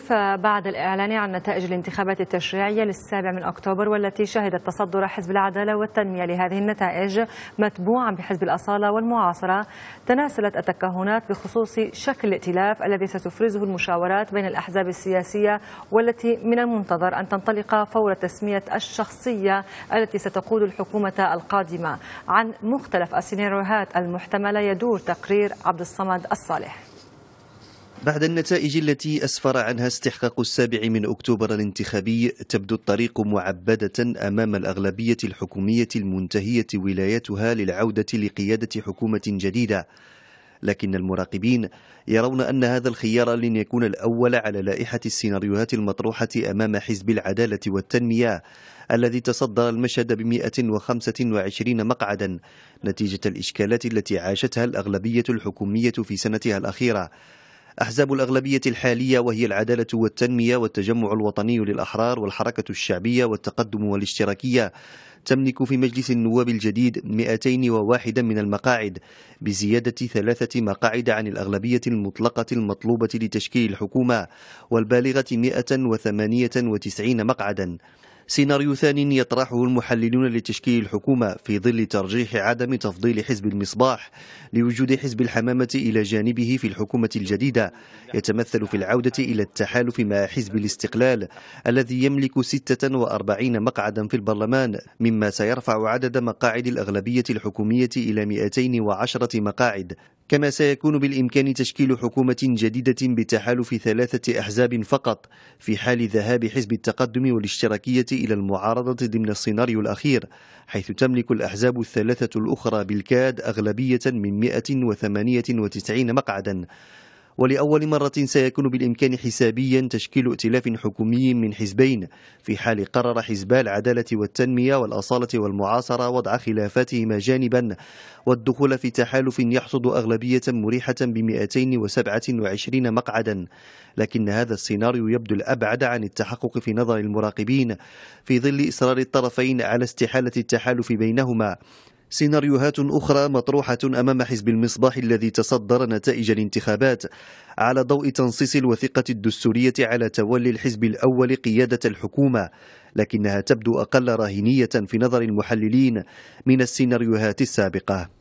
فبعد الإعلان عن نتائج الانتخابات التشريعية للسابع من أكتوبر والتي شهدت تصدر حزب العدالة والتنمية لهذه النتائج متبوعا بحزب الأصالة والمعاصرة تناسلت التكهنات بخصوص شكل الائتلاف الذي ستفرزه المشاورات بين الأحزاب السياسية والتي من المنتظر أن تنطلق فور تسمية الشخصية التي ستقود الحكومة القادمة عن مختلف السيناريوهات المحتملة يدور تقرير عبد الصمد الصالح بعد النتائج التي أسفر عنها استحقاق السابع من أكتوبر الانتخابي تبدو الطريق معبدة أمام الأغلبية الحكومية المنتهية ولايتها للعودة لقيادة حكومة جديدة لكن المراقبين يرون أن هذا الخيار لن يكون الأول على لائحة السيناريوهات المطروحة أمام حزب العدالة والتنمية الذي تصدر المشهد ب 125 مقعدا نتيجة الإشكالات التي عاشتها الأغلبية الحكومية في سنتها الأخيرة أحزاب الأغلبية الحالية وهي العدالة والتنمية والتجمع الوطني للأحرار والحركة الشعبية والتقدم والاشتراكية تملك في مجلس النواب الجديد 201 من المقاعد بزيادة ثلاثة مقاعد عن الأغلبية المطلقة المطلوبة لتشكيل الحكومة والبالغة 198 مقعدا سيناريو ثاني يطرحه المحللون لتشكيل الحكومة في ظل ترجيح عدم تفضيل حزب المصباح لوجود حزب الحمامة إلى جانبه في الحكومة الجديدة يتمثل في العودة إلى التحالف مع حزب الاستقلال الذي يملك 46 مقعدا في البرلمان مما سيرفع عدد مقاعد الأغلبية الحكومية إلى 210 مقاعد كما سيكون بالإمكان تشكيل حكومة جديدة بتحالف ثلاثة أحزاب فقط في حال ذهاب حزب التقدم والاشتراكية إلى المعارضة ضمن السيناريو الأخير حيث تملك الأحزاب الثلاثة الأخرى بالكاد أغلبية من 198 مقعدا ولأول مرة سيكون بالإمكان حسابيا تشكيل ائتلاف حكومي من حزبين في حال قرر حزبا العدالة والتنمية والأصالة والمعاصرة وضع خلافاتهما جانبا والدخول في تحالف يحصد أغلبية مريحة ب 227 مقعدا لكن هذا السيناريو يبدو الأبعد عن التحقق في نظر المراقبين في ظل إصرار الطرفين على استحالة التحالف بينهما سيناريوهات أخرى مطروحة أمام حزب المصباح الذي تصدر نتائج الانتخابات على ضوء تنصيص الوثيقة الدستورية على تولي الحزب الأول قيادة الحكومة لكنها تبدو أقل راهنية في نظر المحللين من السيناريوهات السابقة